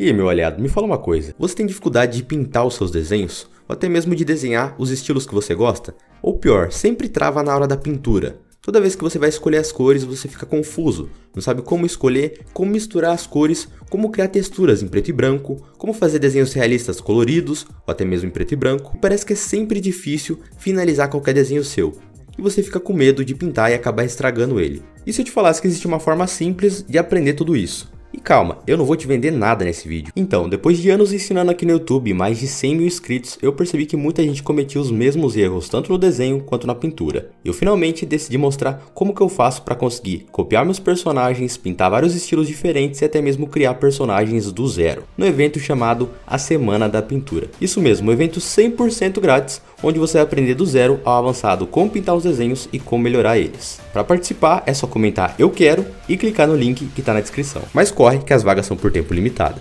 E meu aliado, me fala uma coisa: você tem dificuldade de pintar os seus desenhos? Ou até mesmo de desenhar os estilos que você gosta? Ou pior, sempre trava na hora da pintura. Toda vez que você vai escolher as cores, você fica confuso, não sabe como escolher, como misturar as cores, como criar texturas em preto e branco, como fazer desenhos realistas coloridos, ou até mesmo em preto e branco. E parece que é sempre difícil finalizar qualquer desenho seu, e você fica com medo de pintar e acabar estragando ele. E se eu te falasse que existe uma forma simples de aprender tudo isso? E calma, eu não vou te vender nada nesse vídeo. Então, depois de anos ensinando aqui no YouTube mais de 100 mil inscritos, eu percebi que muita gente cometia os mesmos erros tanto no desenho quanto na pintura. Eu finalmente decidi mostrar como que eu faço para conseguir copiar meus personagens, pintar vários estilos diferentes e até mesmo criar personagens do zero, no evento chamado A Semana da Pintura. Isso mesmo, um evento 100% grátis, onde você vai aprender do zero ao avançado como pintar os desenhos e como melhorar eles. Para participar é só comentar eu quero e clicar no link que está na descrição. Mas corre que as vagas são por tempo limitado.